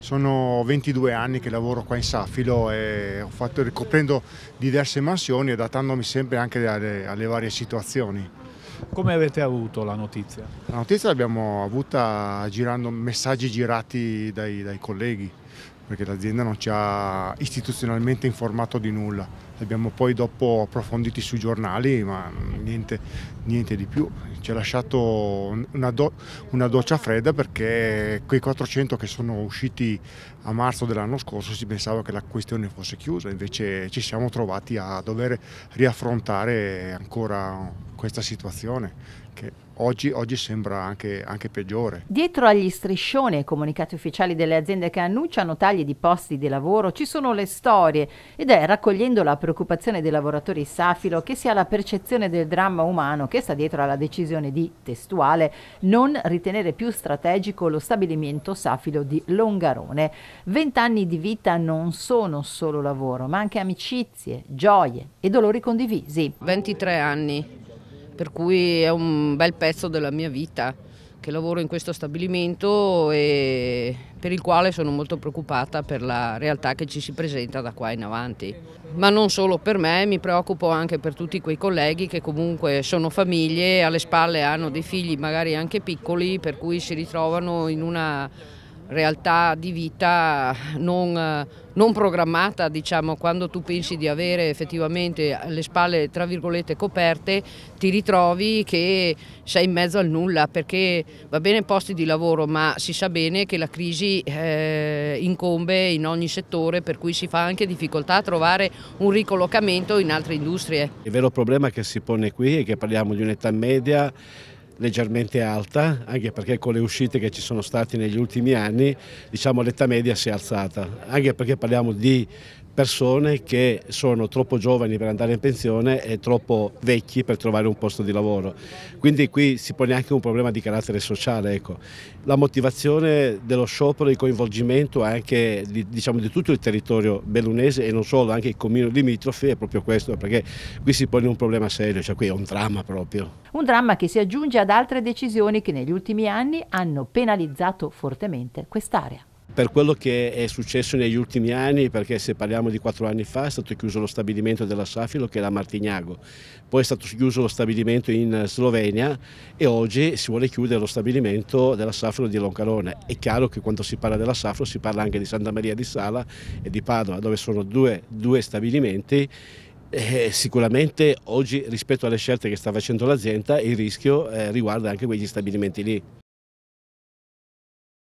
Sono 22 anni che lavoro qua in Safilo e ho fatto, ricoprendo diverse mansioni e adattandomi sempre anche alle, alle varie situazioni. Come avete avuto la notizia? La notizia l'abbiamo avuta girando messaggi girati dai, dai colleghi, perché l'azienda non ci ha istituzionalmente informato di nulla. L'abbiamo poi dopo approfonditi sui giornali, ma niente, niente di più. Ci ha lasciato una, do, una, doccia fredda perché quei 400 che sono usciti a marzo dell'anno scorso si pensava che la questione fosse chiusa, invece ci siamo trovati a dover riaffrontare ancora questa situazione che oggi, oggi sembra anche, anche, peggiore. Dietro agli striscioni e ai comunicati ufficiali delle aziende che annunciano tagli di posti di lavoro ci sono le storie ed è raccogliendo la preoccupazione dei lavoratori Safilo che si ha la percezione del dramma umano che sta dietro alla decisione di, testuale, non ritenere più strategico lo stabilimento Safilo di Longarone. Vent'anni di vita non sono solo lavoro ma anche amicizie, gioie e dolori condivisi. 23 anni per cui è un bel pezzo della mia vita che lavoro in questo stabilimento e per il quale sono molto preoccupata per la realtà che ci si presenta da qua in avanti. Ma non solo per me, mi preoccupo anche per tutti quei colleghi che comunque sono famiglie, alle spalle hanno dei figli magari anche piccoli, per cui si ritrovano in una realtà di vita non, eh, non programmata, diciamo, quando tu pensi di avere effettivamente le spalle tra virgolette coperte, ti ritrovi che sei in mezzo al nulla perché va bene posti di lavoro, ma si sa bene che la crisi eh, incombe in ogni settore, per cui si fa anche difficoltà a trovare un ricollocamento in altre industrie. Il vero problema che si pone qui è che parliamo di un'età media leggermente alta, anche perché con le uscite che ci sono state negli ultimi anni, diciamo l'età media si è alzata, anche perché parliamo di persone che sono troppo giovani per andare in pensione e troppo vecchi per trovare un posto di lavoro. Quindi qui si pone anche un problema di carattere sociale. Ecco. La motivazione dello sciopero, il coinvolgimento anche di, diciamo, di tutto il territorio bellunese e non solo, anche il comune limitrofi è proprio questo, perché qui si pone un problema serio, cioè qui è un dramma proprio. Un dramma che si aggiunge ad altre decisioni che negli ultimi anni hanno penalizzato fortemente quest'area per quello che è successo negli ultimi anni, perché se parliamo di quattro anni fa è stato chiuso lo stabilimento della Safilo che era Martignago, poi è stato chiuso lo stabilimento in Slovenia e oggi si vuole chiudere lo stabilimento della Safilo di Loncarone. È chiaro che quando si parla della Safilo si parla anche di Santa Maria di Sala e di Padova, dove sono due, due stabilimenti eh, sicuramente oggi rispetto alle scelte che sta facendo l'azienda il rischio eh, riguarda anche quegli stabilimenti lì.